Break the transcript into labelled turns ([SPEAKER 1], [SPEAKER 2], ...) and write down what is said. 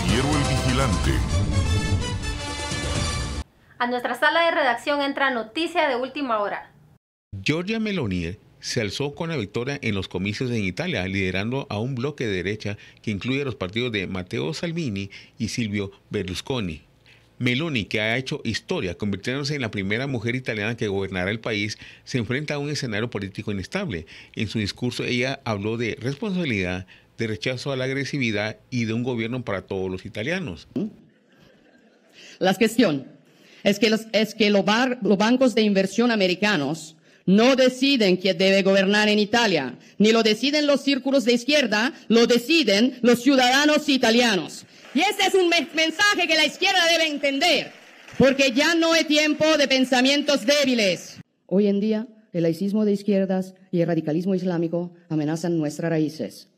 [SPEAKER 1] Vigilante.
[SPEAKER 2] A nuestra sala de redacción entra noticia de última hora.
[SPEAKER 1] Giorgia Meloni se alzó con la victoria en los comicios en Italia, liderando a un bloque de derecha que incluye a los partidos de Matteo Salvini y Silvio Berlusconi. Meloni, que ha hecho historia, convirtiéndose en la primera mujer italiana que gobernará el país, se enfrenta a un escenario político inestable. En su discurso ella habló de responsabilidad, de rechazo a la agresividad y de un gobierno para todos los italianos.
[SPEAKER 3] La cuestión es que los, es que bancos de inversión americanos no deciden quién debe gobernar en Italia, ni lo deciden los círculos de izquierda, lo deciden los ciudadanos italianos. Y ese es un mensaje que la izquierda debe entender, porque ya no hay tiempo de pensamientos débiles.
[SPEAKER 4] Hoy en día, el laicismo de izquierdas y el radicalismo islámico amenazan nuestras raíces.